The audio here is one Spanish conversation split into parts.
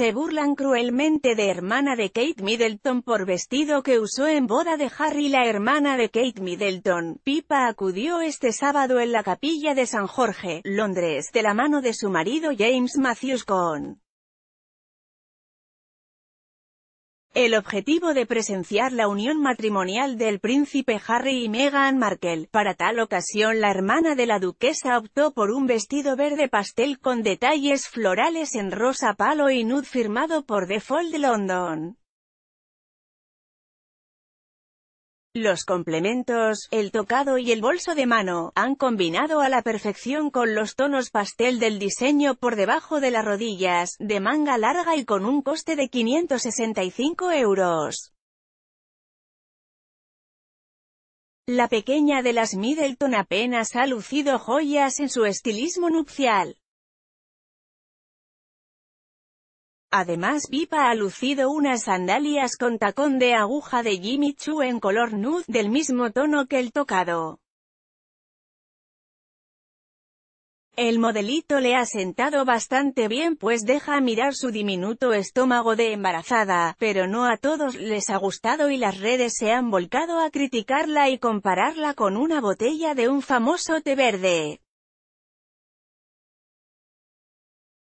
Se burlan cruelmente de hermana de Kate Middleton por vestido que usó en boda de Harry la hermana de Kate Middleton. Pipa acudió este sábado en la capilla de San Jorge, Londres, de la mano de su marido James Matthews Cohn. El objetivo de presenciar la unión matrimonial del príncipe Harry y Meghan Markle. Para tal ocasión la hermana de la duquesa optó por un vestido verde pastel con detalles florales en rosa palo y nude firmado por Default London. Los complementos, el tocado y el bolso de mano, han combinado a la perfección con los tonos pastel del diseño por debajo de las rodillas, de manga larga y con un coste de 565 euros. La pequeña de las Middleton apenas ha lucido joyas en su estilismo nupcial. Además Pipa ha lucido unas sandalias con tacón de aguja de Jimmy Choo en color nude, del mismo tono que el tocado. El modelito le ha sentado bastante bien pues deja mirar su diminuto estómago de embarazada, pero no a todos les ha gustado y las redes se han volcado a criticarla y compararla con una botella de un famoso té verde.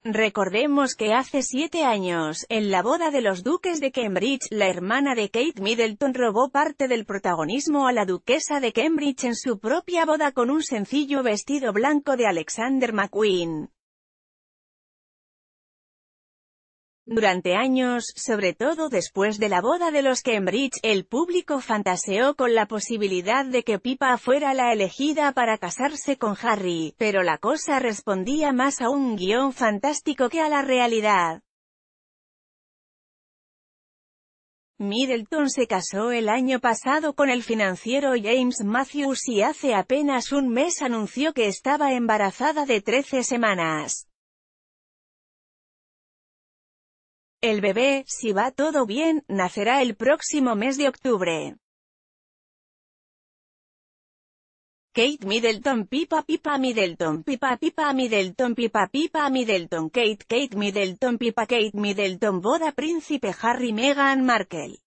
Recordemos que hace siete años, en la boda de los duques de Cambridge, la hermana de Kate Middleton robó parte del protagonismo a la duquesa de Cambridge en su propia boda con un sencillo vestido blanco de Alexander McQueen. Durante años, sobre todo después de la boda de los Cambridge, el público fantaseó con la posibilidad de que Pipa fuera la elegida para casarse con Harry, pero la cosa respondía más a un guión fantástico que a la realidad. Middleton se casó el año pasado con el financiero James Matthews y hace apenas un mes anunció que estaba embarazada de 13 semanas. El bebé, si va todo bien, nacerá el próximo mes de octubre. Kate Middleton pipa pipa Middleton pipa pipa Middleton pipa pipa Middleton Kate Kate Middleton pipa Kate Middleton boda príncipe Harry Meghan Markle